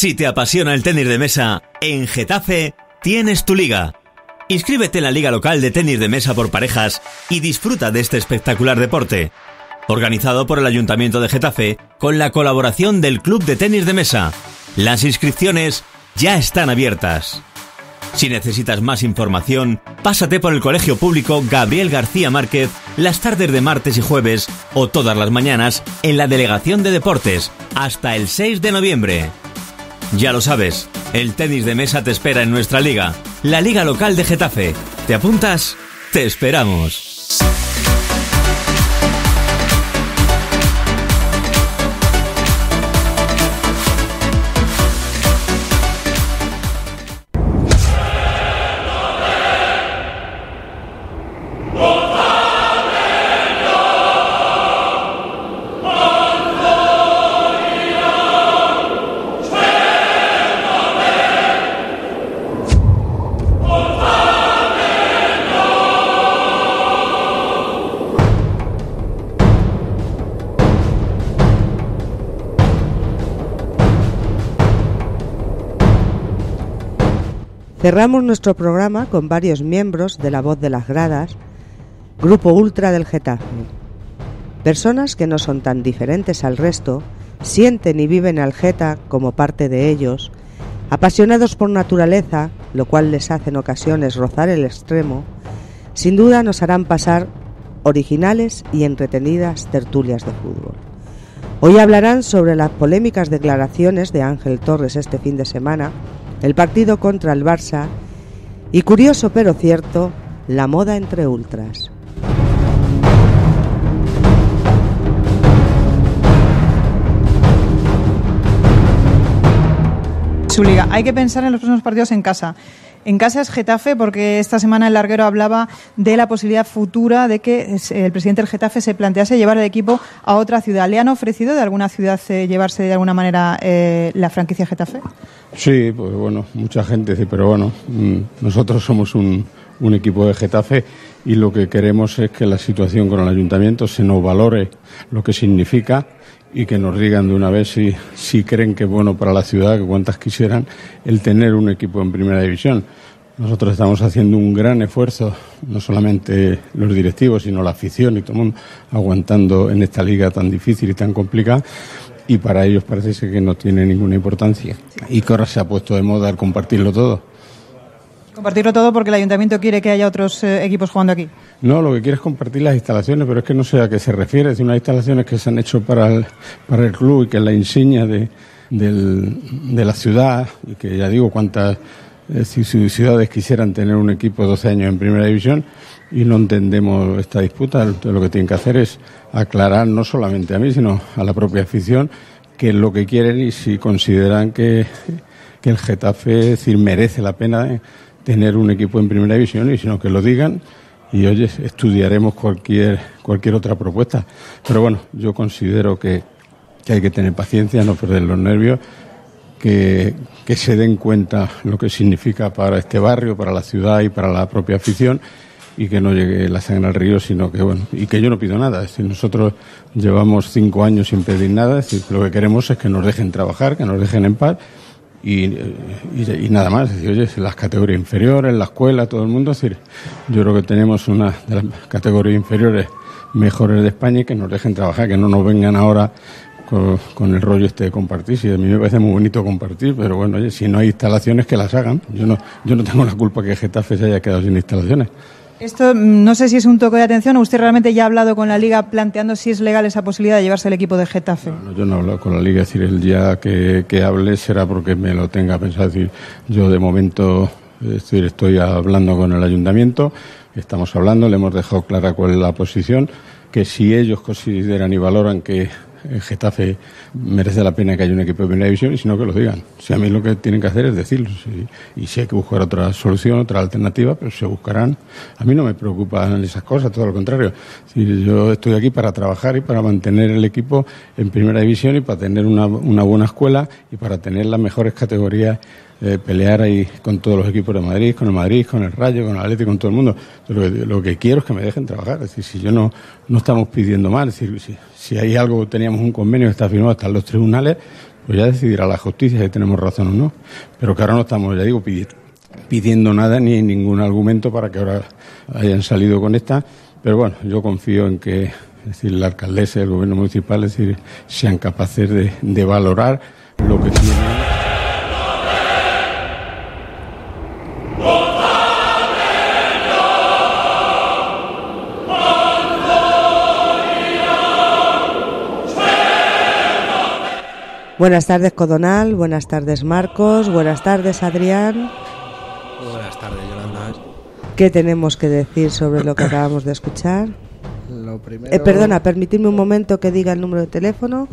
Si te apasiona el tenis de mesa, en Getafe tienes tu liga. Inscríbete en la Liga Local de Tenis de Mesa por Parejas y disfruta de este espectacular deporte. Organizado por el Ayuntamiento de Getafe con la colaboración del Club de Tenis de Mesa. Las inscripciones ya están abiertas. Si necesitas más información, pásate por el Colegio Público Gabriel García Márquez las tardes de martes y jueves o todas las mañanas en la Delegación de Deportes hasta el 6 de noviembre. Ya lo sabes, el tenis de mesa te espera en nuestra liga, la liga local de Getafe. ¿Te apuntas? Te esperamos. Cerramos nuestro programa con varios miembros de La Voz de las Gradas, Grupo Ultra del Getafe. Personas que no son tan diferentes al resto, sienten y viven al Geta como parte de ellos, apasionados por naturaleza, lo cual les hace en ocasiones rozar el extremo, sin duda nos harán pasar originales y entretenidas tertulias de fútbol. Hoy hablarán sobre las polémicas declaraciones de Ángel Torres este fin de semana el partido contra el Barça y, curioso pero cierto, la moda entre ultras. Su liga. Hay que pensar en los próximos partidos en casa. En casa es Getafe, porque esta semana el larguero hablaba de la posibilidad futura de que eh, el presidente del Getafe se plantease llevar el equipo a otra ciudad. ¿Le han ofrecido de alguna ciudad eh, llevarse de alguna manera eh, la franquicia Getafe? Sí, pues bueno, mucha gente, dice, pero bueno, mm, nosotros somos un, un equipo de Getafe y lo que queremos es que la situación con el ayuntamiento se nos valore lo que significa y que nos digan de una vez si, creen que es bueno para la ciudad, que cuantas quisieran, el tener un equipo en primera división. Nosotros estamos haciendo un gran esfuerzo, no solamente los directivos, sino la afición y todo el mundo, aguantando en esta liga tan difícil y tan complicada. Y para ellos parece que no tiene ninguna importancia. Y que ahora se ha puesto de moda el compartirlo todo. Compartirlo todo porque el ayuntamiento quiere que haya otros eh, equipos jugando aquí. No, lo que quiere es compartir las instalaciones, pero es que no sé a qué se refiere. Es unas instalaciones que se han hecho para el, para el club y que es la insignia de, la ciudad y que ya digo cuántas eh, ciudades quisieran tener un equipo de 12 años en primera división y no entendemos esta disputa. Lo que tienen que hacer es aclarar no solamente a mí, sino a la propia afición qué es lo que quieren y si consideran que, el Getafe merece la pena. Eh, tener un equipo en primera división y sino que lo digan y oye, estudiaremos cualquier, cualquier otra propuesta. Pero bueno, yo considero que, hay que tener paciencia, no perder los nervios, que, se den cuenta lo que significa para este barrio, para la ciudad y para la propia afición y que no llegue la sangre al río, sino que bueno, y que yo no pido nada. si nosotros llevamos cinco años sin pedir nada, es lo que queremos es que nos dejen trabajar, que nos dejen en paz y, y, nada más. Decir, oye, las categorías inferiores, la escuela, todo el mundo. decir, yo creo que tenemos una de las categorías inferiores mejores de España y que nos dejen trabajar, que no nos vengan ahora con, el rollo este de compartir. Si a mí me parece muy bonito compartir, pero bueno, oye, si no hay instalaciones, que las hagan. Yo no, yo no tengo la culpa que Getafe se haya quedado sin instalaciones. Esto mm, no sé si es un toque de atención o usted realmente ya ha hablado con la liga planteando si es legal esa posibilidad de llevarse el equipo de Getafe. No, yo no he hablado con la liga, es decir, el día que, que hable será porque me lo tenga pensado. Es decir, yo de momento estoy hablando con el ayuntamiento, estamos hablando, le hemos dejado clara cuál es la posición, que si ellos consideran y valoran que el Getafe merece la pena que haya un equipo de primera división, y sino que lo digan. Si a mí lo que tienen que hacer es decirlo. Y, si hay que buscar otra solución, otra alternativa, pero se buscarán. A mí no me preocupan esas cosas, todo lo contrario. yo estoy aquí para trabajar y para mantener el equipo en primera división y para tener una buena escuela y para tener las mejores categorías eh, pelear ahí con todos los equipos de Madrid, con el Madrid, con el Rayo, con el Atlético, con todo el mundo. Lo que, quiero es que me dejen trabajar. Es decir, si yo no, no estamos pidiendo mal, es decir, si, hay algo, teníamos un convenio que está firmado hasta los tribunales, pues ya decidirá la justicia si tenemos razón o no. Pero que ahora no estamos, ya digo, pidiendo, nada ni ningún argumento para que ahora hayan salido con esta. Pero bueno, yo confío en que es decir, la alcaldesa y el gobierno municipal es decir, sean capaces de, de valorar lo que tienen. Buenas tardes, Codonal. Buenas tardes, Marcos. Buenas tardes, Adrián. Buenas tardes, Yolanda. ¿Qué tenemos que decir sobre lo que acabamos de escuchar? Eh, perdona, permitidme un momento que diga el número de teléfono.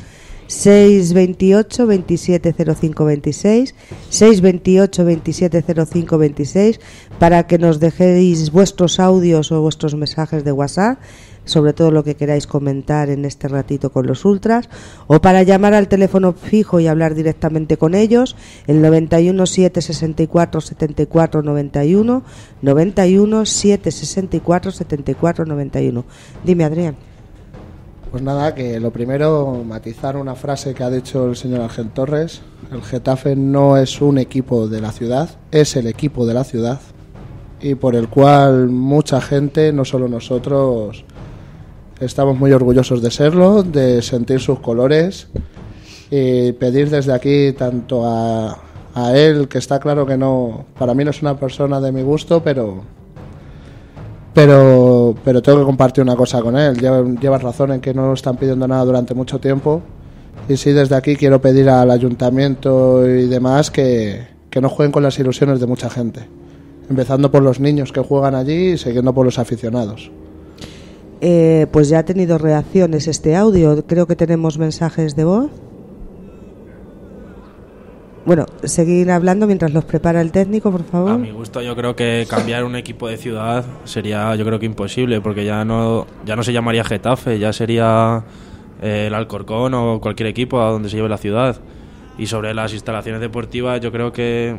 628 270526 628 270526 para que nos dejéis vuestros audios o vuestros mensajes de WhatsApp sobre todo lo que queráis comentar en este ratito con los ultras, o para llamar al teléfono fijo y hablar directamente con ellos, el 91 764 74 91, 91 764 74 91. Dime, Adrián. Pues nada, que lo primero, matizar una frase que ha dicho el señor Ángel Torres. El Getafe no es un equipo de la ciudad, es el equipo de la ciudad y por el cual mucha gente, no solo nosotros, Estamos muy orgullosos de serlo, de sentir sus colores y pedir desde aquí tanto a, él, que está claro que no, para mí no es una persona de mi gusto, pero pero, pero tengo que compartir una cosa con él. Llevas lleva razón en que no están pidiendo nada durante mucho tiempo. Y sí, desde aquí quiero pedir al ayuntamiento y demás que, que, no jueguen con las ilusiones de mucha gente. Empezando por los niños que juegan allí y siguiendo por los aficionados. Eh, pues ya ha tenido reacciones este audio. Creo que tenemos mensajes de voz. Bueno, seguir hablando mientras los prepara el técnico, por favor. A mi gusto, yo creo que cambiar un equipo de ciudad sería, yo creo que imposible, porque ya no, ya no se llamaría Getafe, ya sería eh, el Alcorcón o cualquier equipo a donde se lleve la ciudad. Y sobre las instalaciones deportivas, yo creo que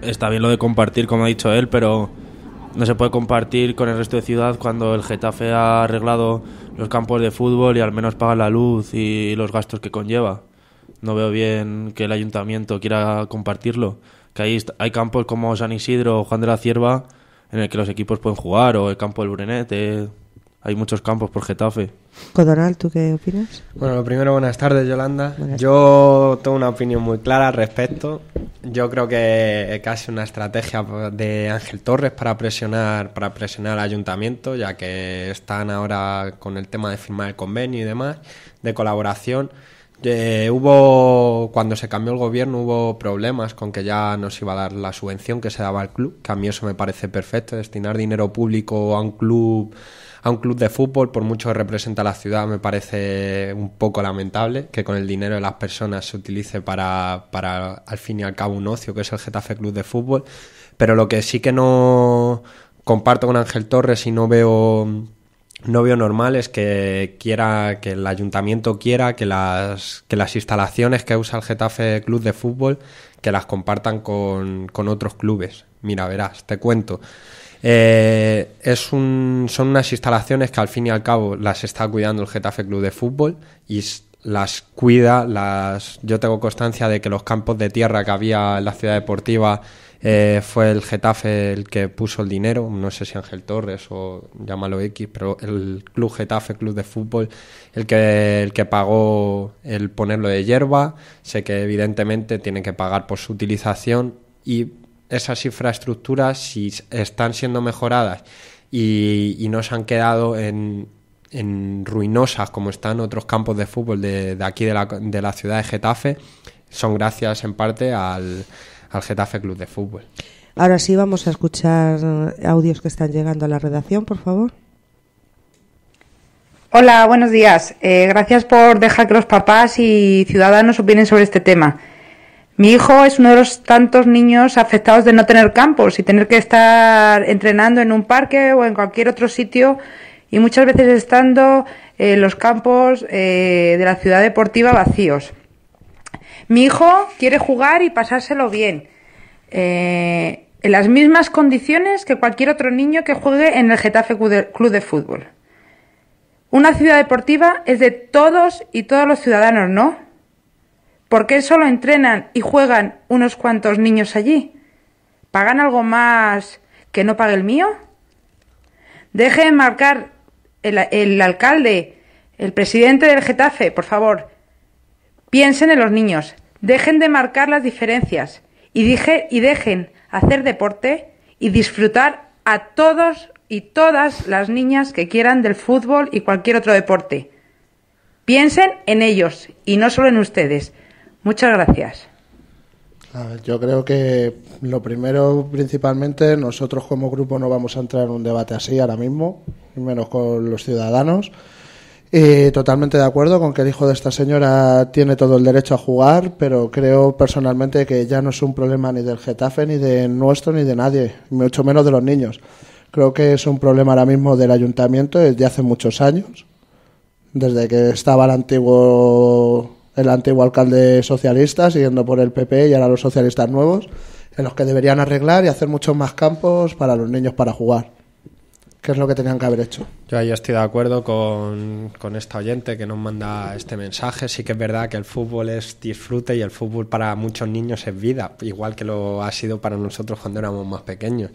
está bien lo de compartir, como ha dicho él, pero no se puede compartir con el resto de ciudad cuando el Getafe ha arreglado los campos de fútbol y al menos paga la luz y los gastos que conlleva. No veo bien que el ayuntamiento quiera compartirlo. Que ahí hay campos como San Isidro o Juan de la Cierva en el que los equipos pueden jugar o el campo del Burenete. Hay muchos campos por Getafe. Codonal, ¿tú qué opinas? Bueno, lo primero, buenas tardes, Yolanda. Yo tengo una opinión muy clara al respecto. Yo creo que es casi una estrategia de Ángel Torres para presionar, para presionar al ayuntamiento, ya que están ahora con el tema de firmar el convenio y demás, de colaboración. Eh, hubo, cuando se cambió el gobierno, hubo problemas con que ya nos iba a dar la subvención que se daba al club, que a mí eso me parece perfecto, destinar dinero público a un club a un club de fútbol, por mucho que representa a la ciudad, me parece un poco lamentable que con el dinero de las personas se utilice para, para al fin y al cabo un ocio, que es el Getafe Club de Fútbol. Pero lo que sí que no comparto con Ángel Torres y no veo no veo normal es que quiera que el ayuntamiento quiera que las que las instalaciones que usa el Getafe Club de Fútbol que las compartan con, con otros clubes. Mira, verás, te cuento. Eh, es un, son unas instalaciones que al fin y al cabo las está cuidando el Getafe Club de Fútbol y las cuida, las yo tengo constancia de que los campos de tierra que había en la ciudad deportiva eh, fue el Getafe el que puso el dinero, no sé si Ángel Torres o llámalo X, pero el club Getafe, club de fútbol, el que, el que pagó el ponerlo de hierba, sé que evidentemente tiene que pagar por su utilización y esas infraestructuras, si están siendo mejoradas y, no se han quedado en, ruinosas como están otros campos de fútbol de, aquí de la, ciudad de Getafe, son gracias en parte al, Getafe Club de Fútbol. Ahora sí vamos a escuchar audios que están llegando a la redacción, por favor. Hola, buenos días. Eh, gracias por dejar que los papás y ciudadanos opinen sobre este tema. Mi hijo es uno de los tantos niños afectados de no tener campos y tener que estar entrenando en un parque o en cualquier otro sitio y muchas veces estando en eh, los campos eh, de la ciudad deportiva vacíos. Mi hijo quiere jugar y pasárselo bien, eh, en las mismas condiciones que cualquier otro niño que juegue en el Getafe Club de Fútbol. Una ciudad deportiva es de todos y todos los ciudadanos, ¿no? ¿Por qué solo entrenan y juegan unos cuantos niños allí? ¿Pagan algo más que no pague el mío? Dejen de marcar el, alcalde, el presidente del Getafe, por favor. Piensen en los niños. Dejen de marcar las diferencias y, y dejen hacer deporte y disfrutar a todos y todas las niñas que quieran del fútbol y cualquier otro deporte. Piensen en ellos y no solo en ustedes. Muchas gracias. yo creo que lo primero, principalmente, nosotros como grupo no vamos a entrar en un debate así ahora mismo, menos con los ciudadanos. Y totalmente de acuerdo con que el hijo de esta señora tiene todo el derecho a jugar, pero creo personalmente que ya no es un problema ni del Getafe, ni de nuestro, ni de nadie, mucho menos de los niños. Creo que es un problema ahora mismo del ayuntamiento desde hace muchos años, desde que estaba el antiguo el antiguo alcalde socialista, siguiendo por el PP y ahora los socialistas nuevos, en los que deberían arreglar y hacer muchos más campos para los niños para jugar, ¿qué es lo que tenían que haber hecho. Yo ahí estoy de acuerdo con, con esta oyente que nos manda este mensaje. Sí que es verdad que el fútbol es disfrute y el fútbol para muchos niños es vida, igual que lo ha sido para nosotros cuando éramos más pequeños.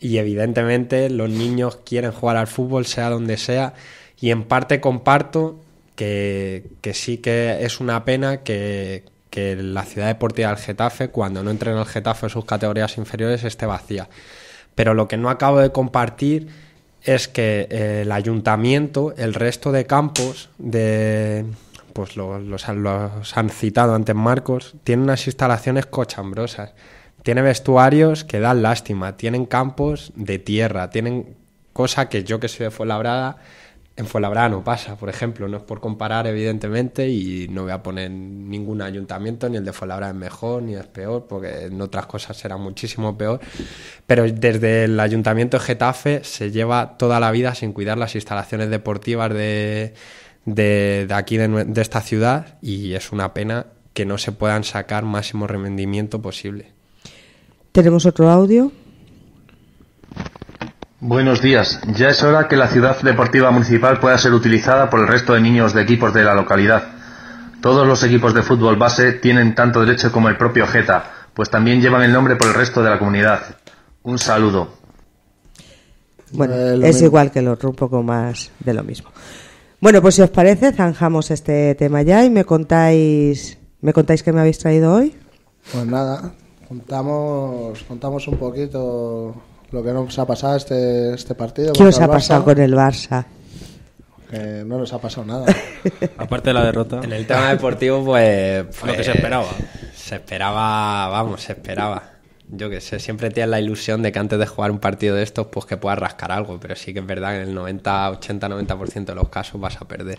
Y evidentemente los niños quieren jugar al fútbol, sea donde sea, y en parte comparto que, sí que es una pena que, la ciudad deportiva del Getafe, cuando no entren el Getafe sus categorías inferiores, esté vacía. Pero lo que no acabo de compartir es que eh, el ayuntamiento, el resto de campos de, pues los, los, han citado antes Marcos, tienen unas instalaciones cochambrosas. Tiene vestuarios que dan lástima, tienen campos de tierra, tienen cosa que yo que sé de Fuenlabrada en Fuenlabrada no pasa, por ejemplo, no es por comparar evidentemente y no voy a poner ningún ayuntamiento, ni el de Fuenlabrada es mejor, ni es peor, porque en otras cosas será muchísimo peor, pero desde el ayuntamiento de Getafe se lleva toda la vida sin cuidar las instalaciones deportivas de, de, aquí, de, de esta ciudad, y es una pena que no se puedan sacar máximo rendimiento posible. Tenemos otro audio. Buenos días. Ya es hora que la ciudad deportiva municipal pueda ser utilizada por el resto de niños de equipos de la localidad. Todos los equipos de fútbol base tienen tanto derecho como el propio JETA, pues también llevan el nombre por el resto de la comunidad. Un saludo. Bueno, eh, es igual que el otro, un poco más de lo mismo. Bueno, pues si os parece, zanjamos este tema ya y me contáis, me contáis qué me habéis traído hoy. Pues nada, contamos, contamos un poquito lo que nos ha pasado este, este partido. ¿Qué os ha pasado con el Barça? no nos ha pasado nada. Aparte de la derrota. En el tema deportivo, pues, Lo que se pues, esperaba. Se esperaba, vamos, se esperaba. Yo que sé, siempre tienes la ilusión de que antes de jugar un partido de estos, pues que puedas rascar algo, pero sí que es verdad en el 90, 80, 90% de los casos vas a perder.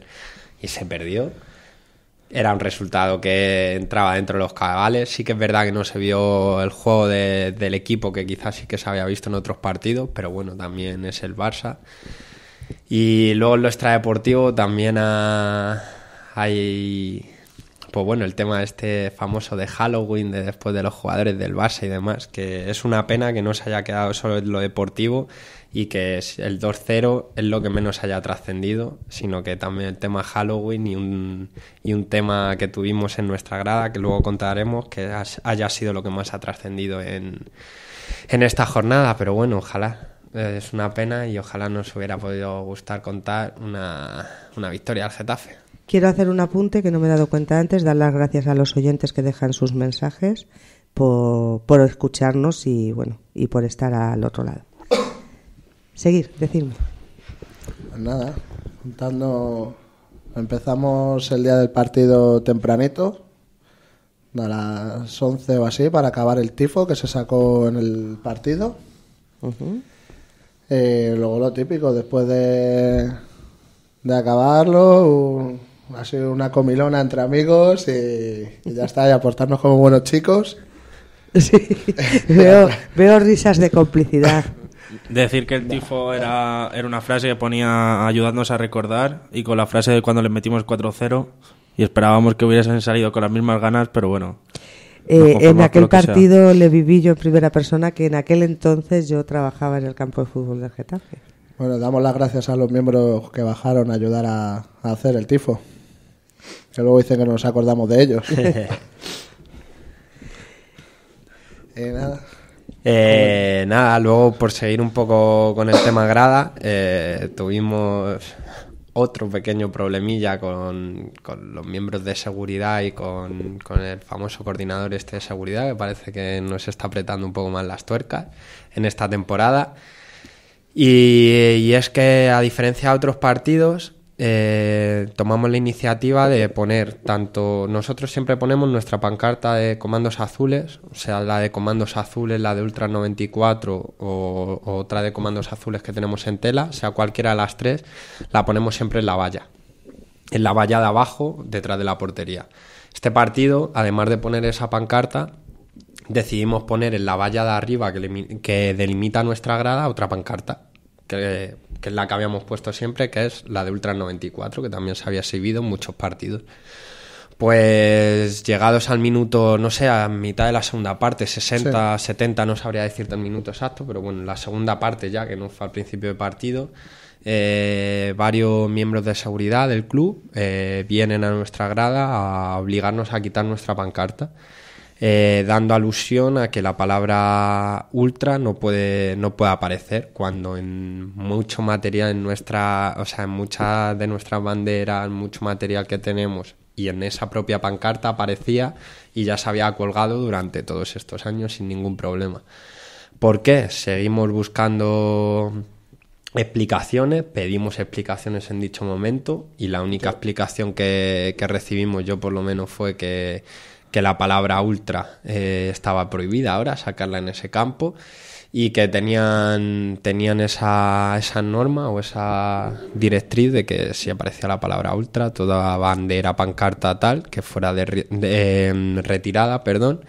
Y se perdió era un resultado que entraba dentro de los cabales. Sí que es verdad que no se vio el juego del equipo que quizás sí que se había visto en otros partidos, pero bueno, también es el Barça. Y luego en lo extradeportivo también hay, pues bueno, el tema este famoso de Halloween, de después de los jugadores del Barça y demás, que es una pena que no se haya quedado solo en lo deportivo y que el 2-0 es lo que menos haya trascendido, sino que también el tema Halloween y un, y un tema que tuvimos en nuestra grada, que luego contaremos, que haya sido lo que más ha trascendido en, en esta jornada, pero bueno, ojalá. Eh, es una pena y ojalá nos hubiera podido gustar contar una, victoria al Getafe. Quiero hacer un apunte que no me he dado cuenta antes, dar las gracias a los oyentes que dejan sus mensajes por, por escucharnos y bueno, y por estar al otro lado. Seguir, decirme. Pues nada, contando. Empezamos el día del partido tempranito, a las 11 o así, para acabar el tifo que se sacó en el partido. Eh, luego lo típico, después de, de acabarlo, ha sido una comilona entre amigos y, ya está, y aportarnos como buenos chicos. Sí, veo risas de complicidad. Decir que el tifo era, una frase que ponía ayudándonos a recordar y con la frase de cuando le metimos 4-0 y esperábamos que hubiesen salido con las mismas ganas, pero bueno. Eh, en aquel partido le viví yo en primera persona que en aquel entonces yo trabajaba en el campo de fútbol de Getafe. Bueno, damos las gracias a los miembros que bajaron a ayudar a, hacer el tifo. Que luego dicen que nos acordamos de ellos. Eh, nada. Eh, nada, luego por seguir un poco con el tema grada, eh, tuvimos otro pequeño problemilla con, los miembros de seguridad y con, el famoso coordinador este de seguridad, que parece que nos está apretando un poco más las tuercas en esta temporada. y es que, a diferencia de otros partidos, eh, tomamos la iniciativa de poner tanto nosotros siempre ponemos nuestra pancarta de comandos azules, o sea, la de comandos azules, la de Ultra 94 o, otra de comandos azules que tenemos en tela, sea, cualquiera de las tres, la ponemos siempre en la valla, en la valla de abajo, detrás de la portería. Este partido, además de poner esa pancarta, decidimos poner en la valla de arriba que, que delimita nuestra grada otra pancarta que que es la que habíamos puesto siempre, que es la de Ultra 94, que también se había exhibido en muchos partidos. Pues llegados al minuto, no sé, a mitad de la segunda parte, 60, 70, no sabría decirte el minuto exacto, pero bueno, la segunda parte ya, que no fue al principio de partido, eh, varios miembros de seguridad del club eh, vienen a nuestra grada a obligarnos a quitar nuestra pancarta. Eh, dando alusión a que la palabra ultra no puede, no puede aparecer cuando en mucho material en nuestra, o sea, en muchas de nuestras banderas, mucho material que tenemos y en esa propia pancarta aparecía y ya se había colgado durante todos estos años sin ningún problema. ¿Por qué? Seguimos buscando explicaciones, pedimos explicaciones en dicho momento y la única explicación que recibimos yo por lo menos fue que que la palabra ultra eh, estaba prohibida ahora, sacarla en ese campo, y que tenían, tenían esa, norma o esa directriz de que si aparecía la palabra ultra, toda bandera, pancarta tal, que fuera de, em, retirada, perdón,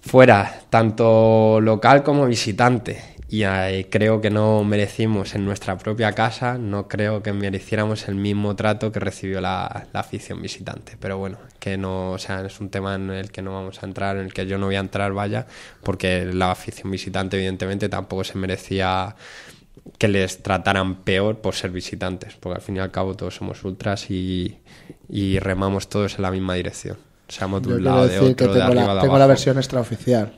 fuera tanto local como visitante y eh, creo que no merecimos en nuestra propia casa, no creo que mereciéramos el mismo trato que recibió la, afición visitante. Pero bueno, que no, sea, es un tema en el que no vamos a entrar, en el que yo no voy a entrar, vaya, porque la afición visitante evidentemente tampoco se merecía que les trataran peor por ser visitantes, porque al fin y al cabo todos somos ultras y, remamos todos en la misma dirección. de un lado, de otro, Tengo la versión extraoficial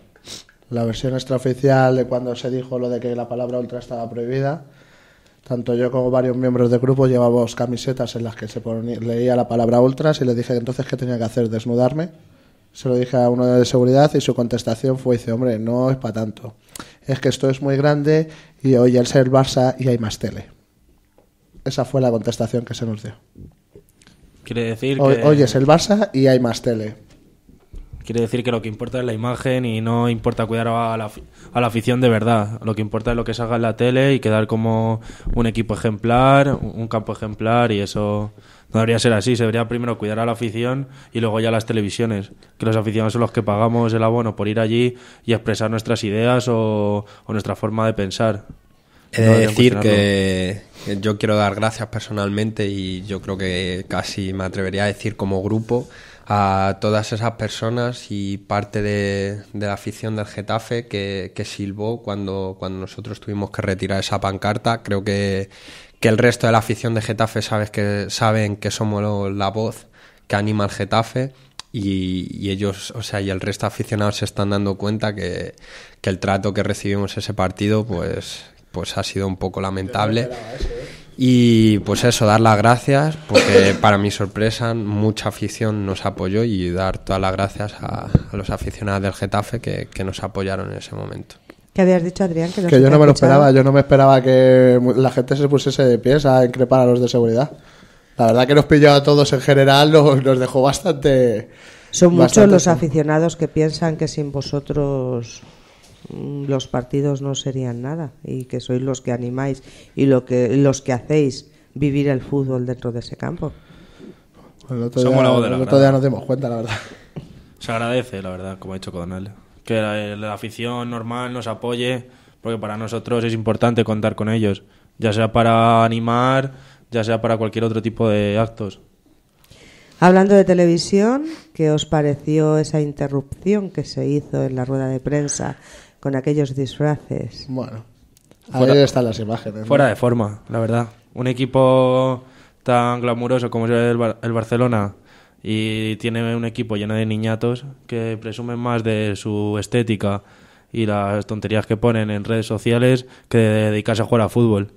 la versión extraoficial de cuando se dijo lo de que la palabra ultra estaba prohibida. Tanto yo como varios miembros del grupo llevábamos camisetas en las que se leía la palabra ultra y le dije entonces que tenía que hacer, desnudarme. Se lo dije a uno de seguridad y su contestación fue, dice, hombre, no es para tanto. Es que esto es muy grande y hoy el ser Barça y hay más tele. Esa fue la contestación que se nos dio. Quiere decir que... es el Barça y hay más tele. Quiere decir que lo que importa es la imagen y no importa cuidar a la, a la afición de verdad. Lo que importa es lo que se haga en la tele y quedar como un equipo ejemplar, un campo ejemplar y eso no debería ser así. Se debería primero cuidar a la afición y luego ya las televisiones. Que los aficionados son los que pagamos el abono por ir allí y expresar nuestras ideas o, nuestra forma de pensar. He decir que yo quiero dar gracias personalmente y yo creo que casi me atrevería a decir como grupo a todas esas personas y parte de, la afición del Getafe que, que, silbó cuando, cuando nosotros tuvimos que retirar esa pancarta. Creo que, que el resto de la afición de Getafe sabes que, saben que somos la voz que anima al Getafe. Y, ellos, o sea, y el resto de aficionados se están dando cuenta que, el trato que recibimos ese partido, pues, pues ha sido un poco lamentable. Y pues eso, dar las gracias, porque para mi sorpresa mucha afición nos apoyó y dar todas las gracias a, los aficionados del Getafe que, nos apoyaron en ese momento. ¿Qué habías dicho, Adrián? Que, yo no me lo esperaba, yo no me esperaba que la gente se pusiese de pie a increpar a los de seguridad. La verdad que nos pilló a todos en general, nos, dejó bastante... Son muchos los aficionados que piensan que sin vosotros Mm, los partidos no serían nada y que sois los que animáis y lo que los que hacéis vivir el fútbol dentro de ese campo. El nos dimos cuenta, la verdad. Se agradece, la verdad, como ha dicho Codonal Que la, afición normal nos apoye, porque para nosotros es importante contar con ellos, ya sea para animar, ya sea para cualquier otro tipo de actos. Hablando de televisión, ¿qué os pareció esa interrupción que se hizo en la rueda de prensa con aquellos disfraces. Bueno, ahí están las imágenes. Fuera de forma, la verdad. Un equipo tan glamuroso como es el, Barcelona y tiene un equipo lleno de niñatos que presumen más de su estética y las tonterías que ponen en redes sociales que de dedicarse a jugar a fútbol.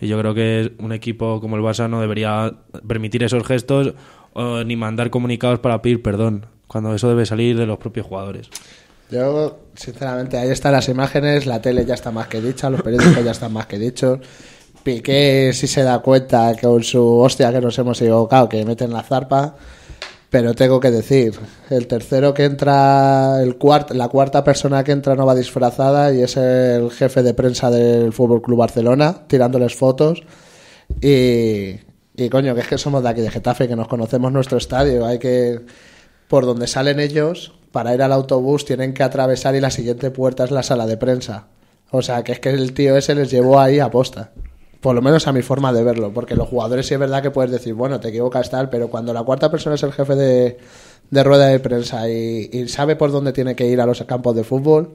Y yo creo que un equipo como el Barça no debería permitir esos gestos ni mandar comunicados para pedir perdón, cuando eso debe salir de los propios jugadores. Yo, sinceramente, ahí están las imágenes, la tele ya está más que dicha, los periódicos ya están más que dichos. Piqué sí se da cuenta que con su hostia que nos hemos equivocado, que meten la zarpa. Pero tengo que decir, el tercero que entra, el cuarto la cuarta persona que entra no va disfrazada y es el jefe de prensa del Fútbol Club Barcelona, tirándoles fotos. Y, y coño, que es que somos de aquí de Getafe, que nos conocemos nuestro estadio. Hay que. Por donde salen ellos, para ir al autobús tienen que atravesar y la siguiente puerta es la sala de prensa. O sea, que es que el tío ese les llevó ahí a posta. Por lo menos a mi forma de verlo, porque los jugadores sí es verdad que puedes decir, bueno, te equivocas tal, pero cuando la cuarta persona es el jefe de, rueda de prensa y, y, sabe por dónde tiene que ir a los campos de fútbol,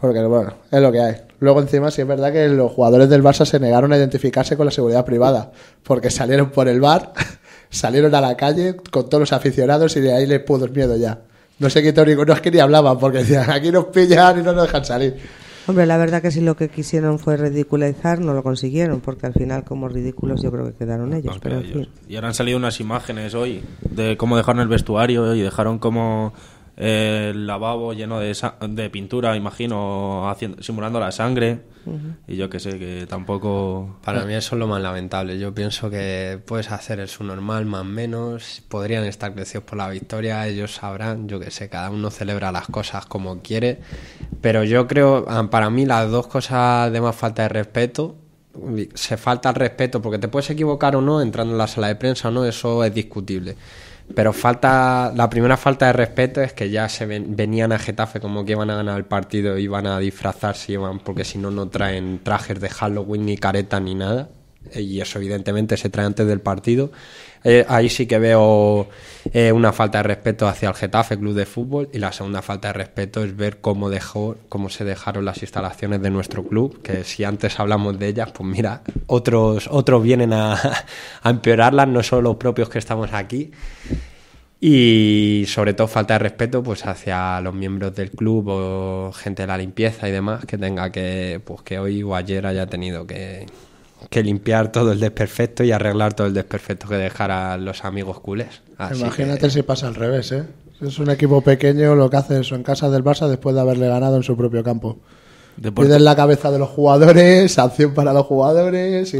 porque bueno, es lo que hay. Luego encima sí es verdad que los jugadores del Barça se negaron a identificarse con la seguridad privada, porque salieron por el bar, salieron a la calle con todos los aficionados y de ahí les pudo el miedo ya no sé qué teórico, no es que ni hablaban, porque decían, aquí nos pillan y no nos dejan salir. Hombre, la verdad que si lo que quisieron fue ridiculizar, no lo consiguieron, porque al final como ridículos yo creo que quedaron ah, ellos. pero ellos. Y ahora han salido unas imágenes hoy de cómo dejaron el vestuario y dejaron como el lavabo lleno de, pintura, imagino, simulando la sangre. Y yo que sé, que tampoco... Para mí eso es lo más lamentable. Yo pienso que puedes hacer el normal más o menos. Podrían estar crecidos por la victoria, ellos sabrán, yo que sé, cada uno celebra las cosas como quiere. Pero yo creo, ah, para mí las dos cosas de más falta de respeto se falta el respeto, porque te puedes equivocar o no entrando en la sala de prensa o no, eso es discutible. Pero falta, la primera falta de respeto es que ya se venían a Getafe como que iban a ganar el partido, iban a disfrazarse, porque si no, no traen trajes de Halloween, ni careta, ni nada. Eh, y eso evidentemente se trae antes del partido. Eh, ahí sí que veo eh, una falta de respeto hacia el Getafe Club de Fútbol y la segunda falta de respeto es ver cómo dejó, cómo se dejaron las instalaciones de nuestro club, que si antes hablamos de ellas, pues mira, otros, otros vienen a, empeorarlas, no solo los propios que estamos aquí. Y sobre todo falta de respeto pues hacia los miembros del club o gente de la limpieza y demás que tenga que, pues que hoy o ayer haya tenido que, que limpiar todo el desperfecto y arreglar todo el desperfecto que a los amigos culés. Imagínate si pasa al revés, ¿eh? Es un equipo pequeño lo que hace eso en casa del Barça después de haberle ganado en su propio campo. Deportes... Piden la cabeza de los jugadores, sanción para los jugadores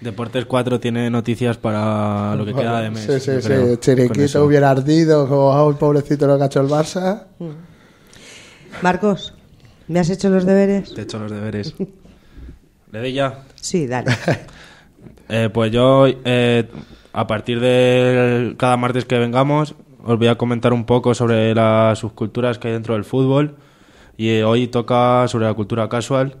Deportes 4 tiene noticias para lo que queda de mes. Sí, sí, sí. hubiera ardido como ah, pobrecito lo que ha hecho el Barça. Marcos, ¿me has hecho los deberes? Te he hecho los deberes. Le doy ya. Sí, dale. Eh, pues yo, eh, a partir de cada martes que vengamos, os voy a comentar un poco sobre las subculturas que hay dentro del fútbol. Y eh, hoy toca sobre la cultura casual,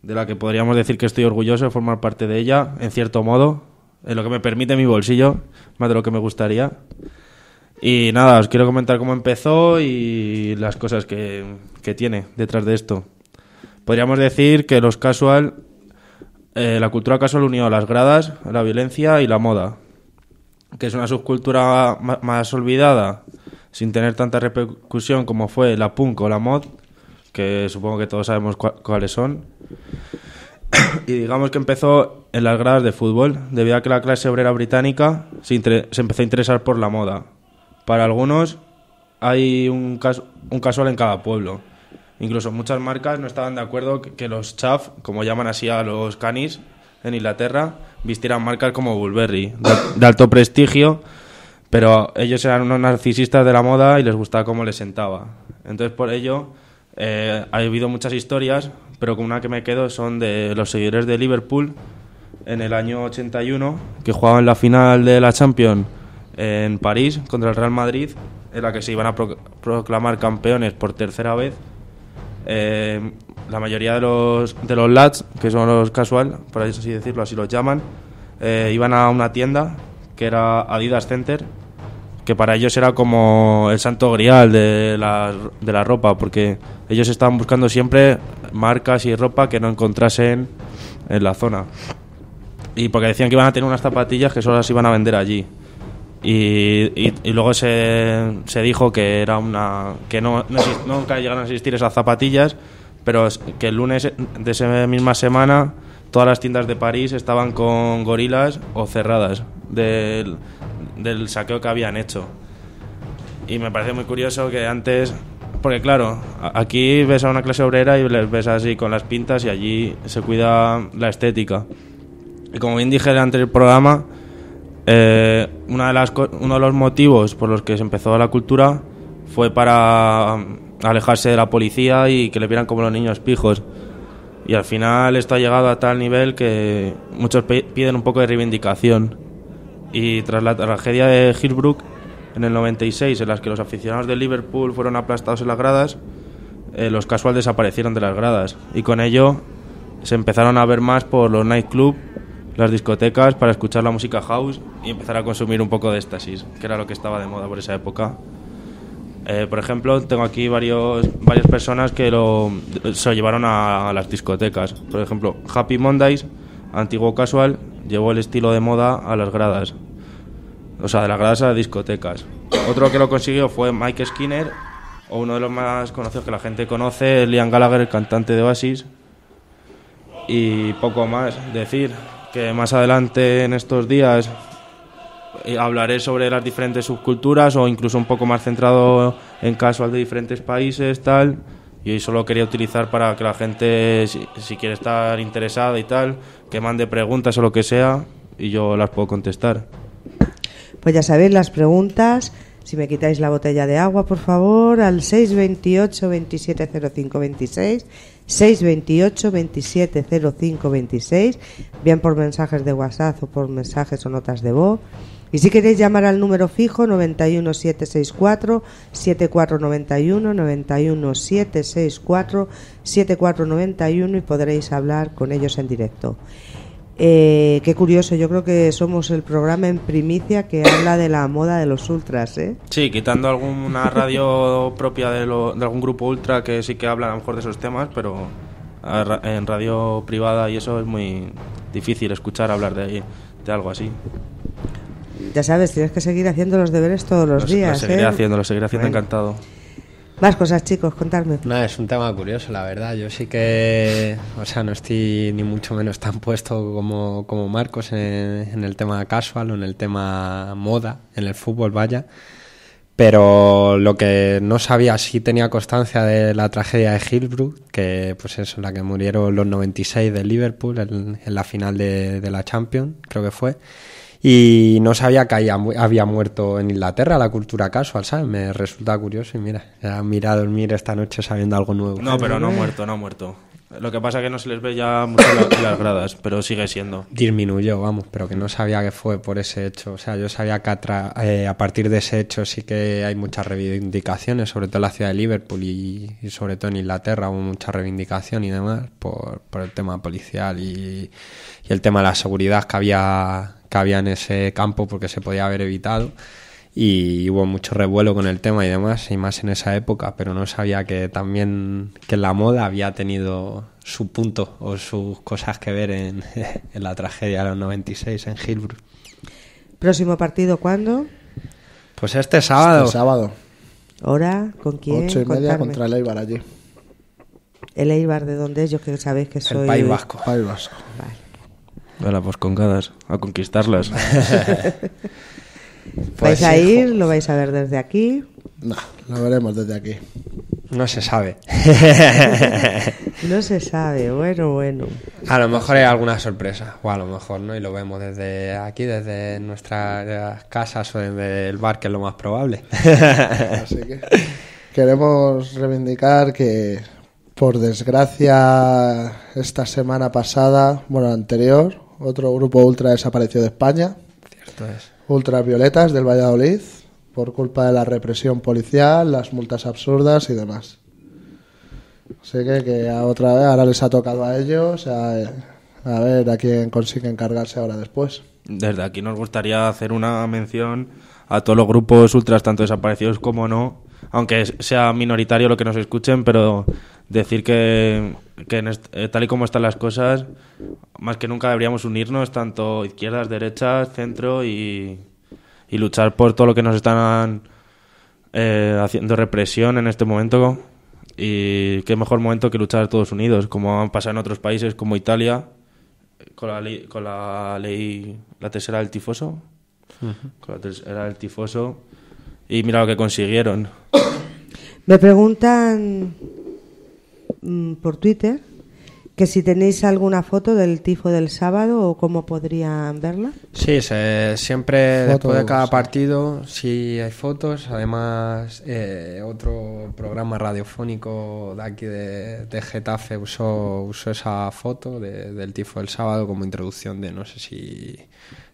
de la que podríamos decir que estoy orgulloso de formar parte de ella, en cierto modo, en lo que me permite mi bolsillo, más de lo que me gustaría. Y nada, os quiero comentar cómo empezó y las cosas que, que tiene detrás de esto. Podríamos decir que los casual eh, la cultura casual unió a las gradas, la violencia y la moda, que es una subcultura más olvidada, sin tener tanta repercusión como fue la punk o la mod, que supongo que todos sabemos cuáles son. y digamos que empezó en las gradas de fútbol, debido a que la clase obrera británica se, empezó a interesar por la moda. Para algunos hay un casual en cada pueblo Incluso muchas marcas no estaban de acuerdo que los chaff, como llaman así a los canis en Inglaterra, vistieran marcas como Bulberry, de alto prestigio, pero ellos eran unos narcisistas de la moda y les gustaba cómo les sentaba. Entonces, por ello, eh, ha habido muchas historias, pero con una que me quedo son de los seguidores de Liverpool en el año 81, que jugaban la final de la Champions en París contra el Real Madrid, en la que se iban a proclamar campeones por tercera vez eh, la mayoría de los, lads, que son los casual, por así decirlo, así los llaman, eh, iban a una tienda que era Adidas Center, que para ellos era como el santo grial de la, de la ropa, porque ellos estaban buscando siempre marcas y ropa que no encontrasen en la zona. Y porque decían que iban a tener unas zapatillas que solo las iban a vender allí. Y, luego se, se, dijo que era una que no, nunca llegaron a existir esas zapatillas pero que el lunes de esa misma semana todas las tiendas de París estaban con gorilas o cerradas del, del saqueo que habían hecho y me parece muy curioso que antes porque claro aquí ves a una clase obrera y les ves así con las pintas y allí se cuida la estética y como bien dije en el programa eh, una de las, uno de los motivos por los que se empezó la cultura fue para mm, alejarse de la policía y que le vieran como los niños pijos. Y al final esto ha llegado a tal nivel que muchos piden un poco de reivindicación. Y tras la tragedia de Hillbrook en el 96, en las que los aficionados de Liverpool fueron aplastados en las gradas, eh, los casual desaparecieron de las gradas. Y con ello se empezaron a ver más por los nightclubs las discotecas para escuchar la música house y empezar a consumir un poco de éxtasis, que era lo que estaba de moda por esa época. Eh, por ejemplo, tengo aquí varios, varias personas que lo, se lo llevaron a, las discotecas. Por ejemplo, Happy Mondays, antiguo casual, llevó el estilo de moda a las gradas. O sea, de las gradas a las discotecas. Otro que lo consiguió fue Mike Skinner, o uno de los más conocidos que la gente conoce, Liam Gallagher, el cantante de Oasis. Y poco más decir que más adelante en estos días eh, hablaré sobre las diferentes subculturas o incluso un poco más centrado en casual de diferentes países, tal. Y solo quería utilizar para que la gente, si, quiere estar interesada y tal, que mande preguntas o lo que sea y yo las puedo contestar. Pues ya sabéis las preguntas. Si me quitáis la botella de agua, por favor, al 628 26 628 27 05 26, bien por mensajes de WhatsApp o por mensajes o notas de voz. Y si queréis llamar al número fijo 91 764 7491 91 7491 y podréis hablar con ellos en directo. Eh, qué curioso, yo creo que somos el programa en primicia que habla de la moda de los ultras, ¿eh? Sí, quitando alguna radio propia de, algún grupo ultra que sí que habla a lo mejor de esos temas, pero en radio privada y eso es muy difícil escuchar hablar de, de algo así. Ya sabes, tienes que seguir haciendo los deberes todos los, días. seguiré ¿eh? haciendo, lo seguiré haciendo encantado. Más cosas, chicos, contadme. No, es un tema curioso, la verdad. Yo sí que, o sea, no estoy ni mucho menos tan puesto como, como Marcos en, el tema casual o en el tema moda, en el fútbol, vaya. Pero lo que no sabía, sí tenía constancia de la tragedia de Hillbrook, que pues es la que murieron los 96 de Liverpool en, la final de la Champions, creo que fue y no sabía que había, muerto en Inglaterra la cultura casual, ¿sabes? Me resulta curioso y mira, ha mirado a dormir esta noche sabiendo algo nuevo. No, pero no ha muerto, no ha muerto. Lo que pasa es que no se les ve ya mucho las, las gradas, pero sigue siendo. Disminuyó, vamos, pero que no sabía que fue por ese hecho. O sea, yo sabía que a eh, partir de ese hecho sí que hay muchas reivindicaciones, sobre todo en la ciudad de Liverpool y, sobre todo en Inglaterra hubo mucha reivindicación y demás por, el tema policial y, y el tema de la seguridad que había que había en ese campo porque se podía haber evitado y hubo mucho revuelo con el tema y demás, y más en esa época, pero no sabía que también que la moda había tenido su punto o sus cosas que ver en, la tragedia de los 96 en Hillbrook. ¿Próximo partido cuándo? Pues este sábado. Este sábado. ¿Hora? ¿Con quién? Ocho y media contra el Eibar allí. ¿El Eibar de dónde es? Yo que sabéis que soy... País Vasco. País Vasco a las pues a conquistarlas. pues ¿Vais a ir? ¿Lo vais a ver desde aquí? No, lo veremos desde aquí. No se sabe. no se sabe, bueno, bueno. A lo mejor hay alguna sorpresa, o a lo mejor no, y lo vemos desde aquí, desde nuestras eh, casas o desde el bar, que es lo más probable. Así que queremos reivindicar que, por desgracia, esta semana pasada, bueno, anterior, otro grupo ultra desaparecido de España. Cierto es. Ultravioletas del Valladolid, por culpa de la represión policial, las multas absurdas y demás. Así que, que a otra ahora les ha tocado a ellos, a, a ver a quién consiguen cargarse ahora después. Desde aquí nos gustaría hacer una mención a todos los grupos ultras, tanto desaparecidos como no, aunque sea minoritario lo que nos escuchen, pero decir que, que eh, tal y como están las cosas, más que nunca deberíamos unirnos, tanto izquierdas, derechas, centro, y, luchar por todo lo que nos están eh, haciendo represión en este momento. Y qué mejor momento que luchar todos unidos, como han pasado en otros países como Italia, con la ley, con la, ley, la tercera del tifoso. Con la tercera del tifoso y mira lo que consiguieron. Me preguntan mm, por Twitter que si tenéis alguna foto del tifo del sábado o cómo podrían verla. Sí, siempre después de cada partido sí hay fotos. Además, eh, otro programa radiofónico de aquí de, Getafe usó, usó, esa foto del tifo del sábado como introducción de no sé si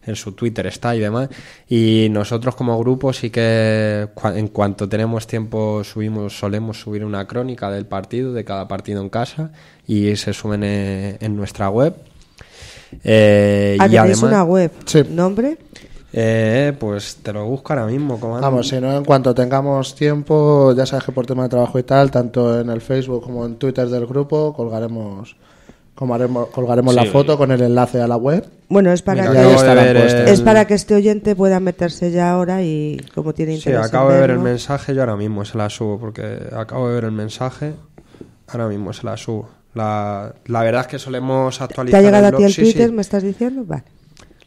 en su Twitter está y demás. Y nosotros como grupo sí que en cuanto tenemos tiempo subimos, solemos subir una crónica del partido, de cada partido en casa, y se suben e, en, nuestra web. Eh, ah, una web. Sí. ¿Nombre? Eh, pues te lo busco ahora mismo. Vamos, si no, en cuanto tengamos tiempo, ya sabes que por tema de trabajo y tal, tanto en el Facebook como en Twitter del grupo, colgaremos colgaremos la foto con el enlace a la web. Bueno, es para, que, es para que este oyente pueda meterse ya ahora y como tiene interés. Sí, acabo de ver el mensaje, yo ahora mismo se la subo, porque acabo de ver el mensaje, ahora mismo se la subo. La, verdad es que solemos actualizar. ¿Te ha llegado a ti el Twitter? ¿Me estás diciendo? Vale.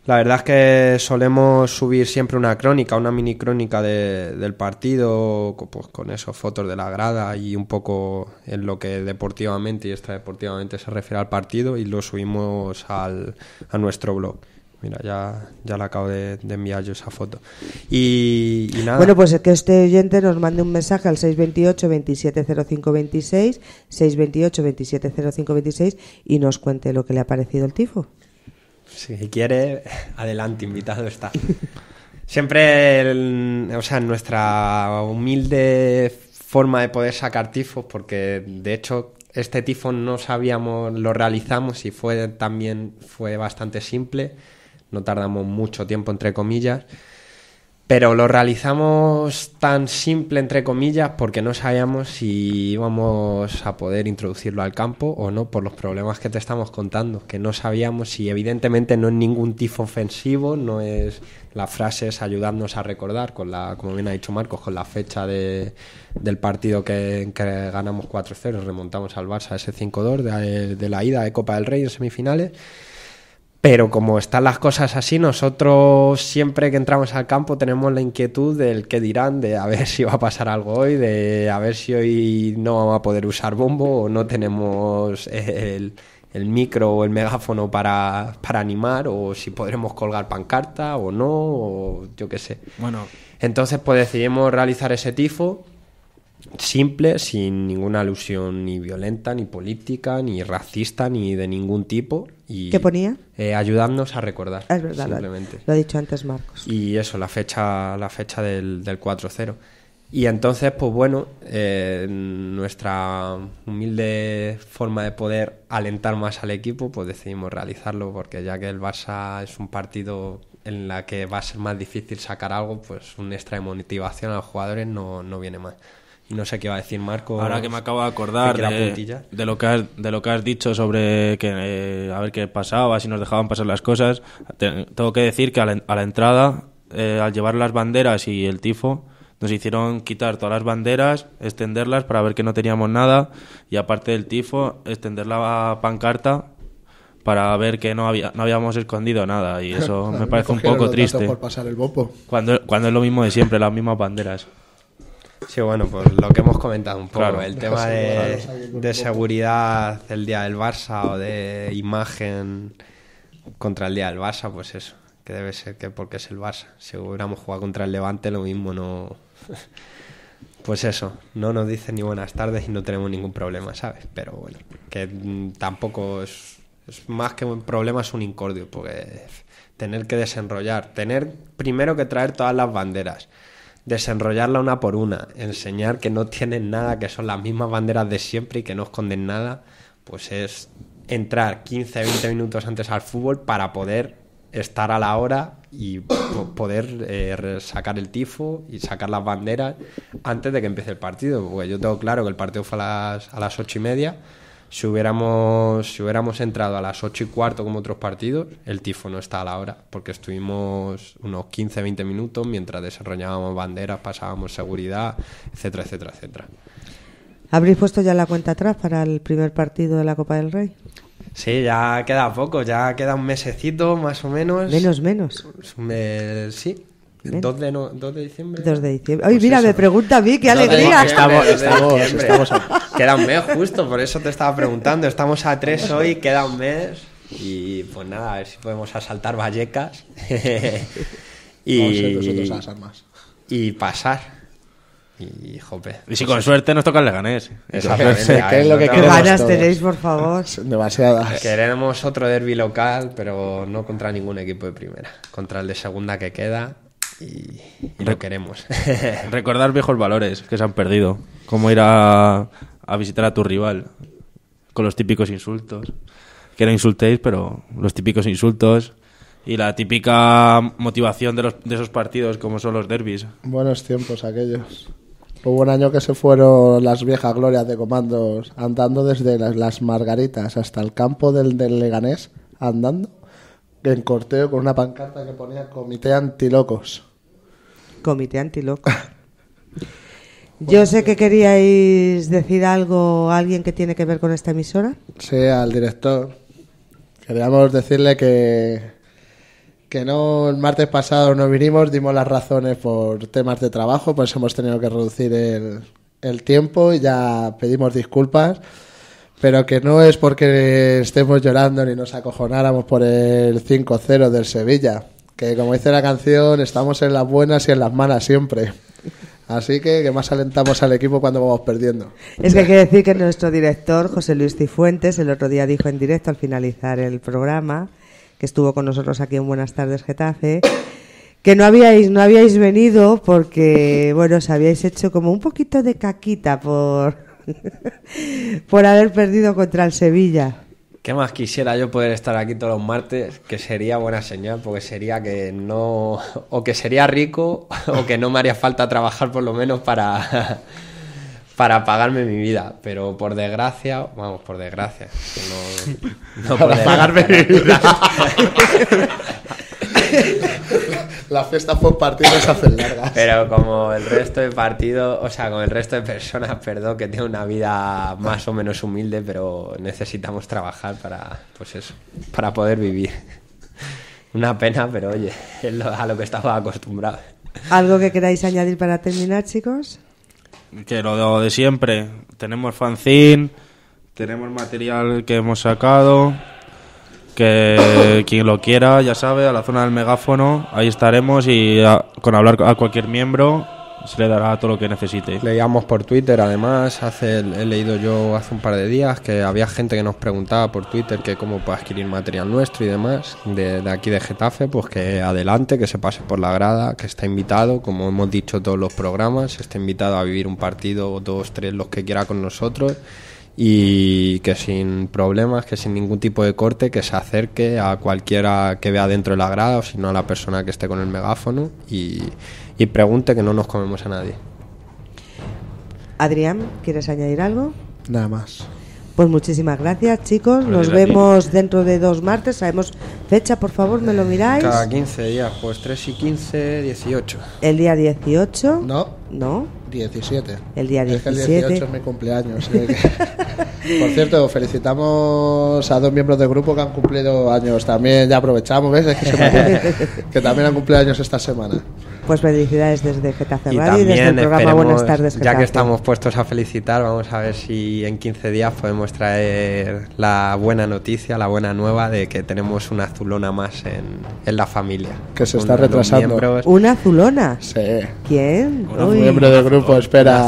La verdad es que solemos subir siempre una crónica, una mini crónica del partido, pues, con esas fotos de la grada y un poco en lo que deportivamente y extradeportivamente se refiere al partido y lo subimos al, a nuestro blog. Mira, ya, ya la acabo de, enviar yo esa foto. Y, nada. Bueno, pues es que este oyente nos mande un mensaje al 628-270526, 628-270526 y nos cuente lo que le ha parecido el tifo. Si quiere, adelante, invitado está. Siempre, o sea, nuestra humilde forma de poder sacar tifos, porque de hecho este tifo no sabíamos, lo realizamos y fue también fue bastante simple, no tardamos mucho tiempo entre comillas pero lo realizamos tan simple, entre comillas, porque no sabíamos si íbamos a poder introducirlo al campo o no, por los problemas que te estamos contando, que no sabíamos si evidentemente no es ningún tifo ofensivo, no es la frase es ayudarnos a recordar, con la, como bien ha dicho Marcos, con la fecha de, del partido que, que ganamos 4-0, remontamos al Barça ese 5-2 de la ida de Copa del Rey en semifinales pero como están las cosas así, nosotros siempre que entramos al campo tenemos la inquietud del qué dirán, de a ver si va a pasar algo hoy, de a ver si hoy no vamos a poder usar bombo o no tenemos el, el micro o el megáfono para, para, animar o si podremos colgar pancarta o no, o yo qué sé. Bueno. Entonces pues decidimos realizar ese tifo simple, sin ninguna alusión ni violenta, ni política, ni racista, ni de ningún tipo. Y, ¿Qué ponía? Eh, ayudarnos a recordar. Ah, es verdad, simplemente. Lo, ha dicho antes Marcos. Y eso, la fecha, la fecha del, del 4-0. Y entonces, pues bueno, eh, nuestra humilde forma de poder alentar más al equipo, pues decidimos realizarlo, porque ya que el Barça es un partido en la que va a ser más difícil sacar algo, pues un extra de motivación a los jugadores no, no viene más no sé qué va a decir Marco. Ahora que me acabo de acordar de, lo que has, de lo que has dicho sobre que eh, a ver qué pasaba, si nos dejaban pasar las cosas, tengo que decir que a la, entrada, eh, al llevar las banderas y el tifo, nos hicieron quitar todas las banderas, extenderlas para ver que no teníamos nada y aparte del tifo, extender la pancarta para ver que no, había, no habíamos escondido nada y eso me parece un poco triste. Por pasar el cuando, cuando es lo mismo de siempre, las mismas banderas. Sí, bueno, pues lo que hemos comentado un poco, el tema de, seguridad el día del Barça o de imagen contra el día del Barça, pues eso, que debe ser que porque es el Barça. Si hubiéramos jugado contra el Levante, lo mismo no... Pues eso, no nos dicen ni buenas tardes y no tenemos ningún problema, ¿sabes? Pero bueno, que tampoco es, es más que un problema, es un incordio, porque tener que desenrollar, tener primero que traer todas las banderas desenrollarla una por una, enseñar que no tienen nada, que son las mismas banderas de siempre y que no esconden nada, pues es entrar 15, 20 minutos antes al fútbol para poder estar a la hora y poder eh, sacar el tifo y sacar las banderas antes de que empiece el partido. Porque yo tengo claro que el partido fue a las, a las 8 y media si hubiéramos, si hubiéramos entrado a las 8 y cuarto como otros partidos, el tifo no está a la hora, porque estuvimos unos 15-20 minutos mientras desarrollábamos banderas, pasábamos seguridad, etcétera, etcétera, etcétera. ¿Habréis puesto ya la cuenta atrás para el primer partido de la Copa del Rey? Sí, ya queda poco, ya queda un mesecito más o menos. Menos, menos. Eh, sí, 2 de, 2 de diciembre. 2 de diciembre. Ay, pues mira, me pregunta a mí, qué alegría. Estamos, estamos, a... Queda un mes justo, por eso te estaba preguntando. Estamos a 3 hoy, queda un mes. Y pues nada, a ver si podemos asaltar Vallecas. y, Y pasar. Y jope. Y si con suerte nos toca el Leganés. Exactamente. ¿Qué es lo que ganas tenéis, por favor? Demasiadas. Queremos otro derby local, pero no contra ningún equipo de primera. Contra el de segunda que queda y, lo queremos. Recordar viejos valores que se han perdido, como ir a, visitar a tu rival con los típicos insultos. Que no insultéis, pero los típicos insultos y la típica motivación de, los, de esos partidos como son los derbis. Buenos tiempos aquellos. Hubo un año que se fueron las viejas glorias de comandos andando desde las, Margaritas hasta el campo del, Leganés, andando en corteo con una pancarta que ponía Comité Antilocos. Comité Antiloco. Yo sé que queríais decir algo a alguien que tiene que ver con esta emisora. Sí, al director. Queríamos decirle que, que no el martes pasado no vinimos, dimos las razones por temas de trabajo, pues hemos tenido que reducir el, el tiempo y ya pedimos disculpas pero que no es porque estemos llorando ni nos acojonáramos por el 5-0 del Sevilla que como dice la canción, estamos en las buenas y en las malas siempre. Así que, más alentamos al equipo cuando vamos perdiendo. Es que hay que decir que nuestro director, José Luis Cifuentes, el otro día dijo en directo al finalizar el programa, que estuvo con nosotros aquí en Buenas tardes Getafe, que no habíais, no habíais venido porque, bueno, os habíais hecho como un poquito de caquita por, por haber perdido contra el Sevilla. ¿Qué más quisiera yo poder estar aquí todos los martes? Que sería buena señal, porque sería que no. O que sería rico, o que no me haría falta trabajar por lo menos para. para pagarme mi vida. Pero por desgracia, vamos, por desgracia. no, no pagarme mi vida. La fiesta fue partido se hacen largas. Pero como el resto de partido, o sea, con el resto de personas, perdón, que tienen una vida más o menos humilde, pero necesitamos trabajar para, pues eso, para poder vivir. Una pena, pero oye, es a lo que estaba acostumbrado. ¿Algo que queráis añadir para terminar, chicos? Que lo de siempre. Tenemos fanzine, tenemos material que hemos sacado que quien lo quiera, ya sabe, a la zona del megáfono, ahí estaremos y con hablar a cualquier miembro se le dará todo lo que necesite. Leíamos por Twitter, además, hace, he leído yo hace un par de días que había gente que nos preguntaba por Twitter que cómo puede adquirir material nuestro y demás, de, aquí de Getafe, pues que adelante, que se pase por la grada, que está invitado, como hemos dicho todos los programas, está invitado a vivir un partido, dos, tres, los que quiera con nosotros y que sin problemas, que sin ningún tipo de corte, que se acerque a cualquiera que vea dentro de la grada o si no a la persona que esté con el megáfono y, pregunte que no nos comemos a nadie. Adrián, ¿quieres añadir algo? Nada más. Pues muchísimas gracias, chicos. Nos vemos dentro de dos martes. Sabemos fecha, por favor, me lo miráis. Cada 15 días, pues 3 y 15, 18. El día 18. No. No. 17. El día 17. Es 18 es mi cumpleaños. Por cierto, felicitamos a dos miembros del grupo que han cumplido años también. Ya aprovechamos, ¿ves? que, que también han cumplido años esta semana. Pues felicidades desde Getafe Radio y, desde el programa Buenas tardes Ya que estamos puestos a felicitar, vamos a ver si en 15 días podemos traer la buena noticia, la buena nueva de que tenemos una azulona más en, la familia. Que se está retrasando. ¿Una azulona? Sí. ¿Quién? Un miembro del grupo, espera.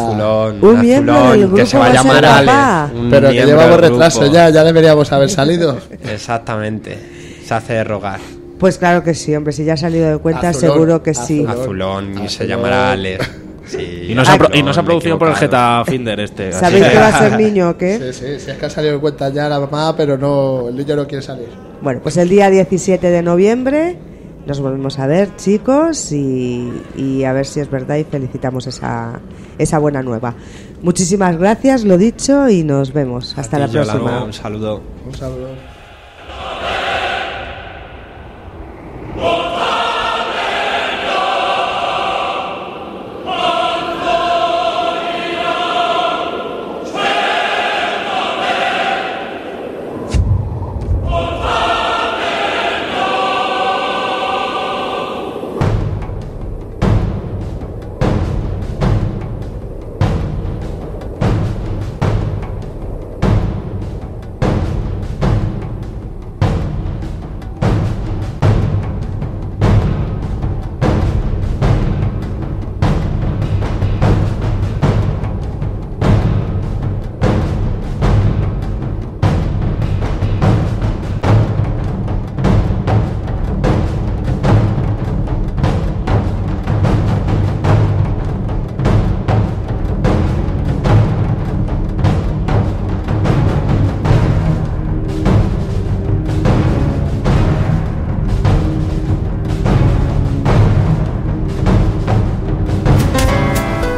Un miembro del grupo que se va a llamar Ale. Pero que llevamos retraso ya, ya deberíamos haber salido. Exactamente. Se hace rogar. Pues claro que sí, hombre, si ya ha salido de cuenta, seguro que sí. Azulón, y se llamará Ale. y, no se ha ah, producido por el Geta Finder este. ¿Sabéis que va a ser niño o qué? Sí, sí, sí, es que ha salido de cuenta ya la mamá, pero no, el niño no quiere salir. Bueno, pues el día 17 de noviembre nos volvemos a ver, chicos, y, a ver si es verdad y felicitamos esa, buena nueva. Muchísimas gracias, lo dicho, y nos vemos. Hasta la próxima. un saludo. Un saludo.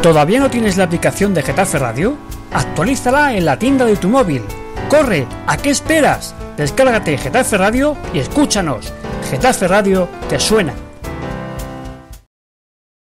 ¿Todavía no tienes la aplicación de Getafe Radio? Actualízala en la tienda de tu móvil. ¡Corre! ¿A qué esperas? Descárgate Getafe Radio y escúchanos. Getafe Radio te suena.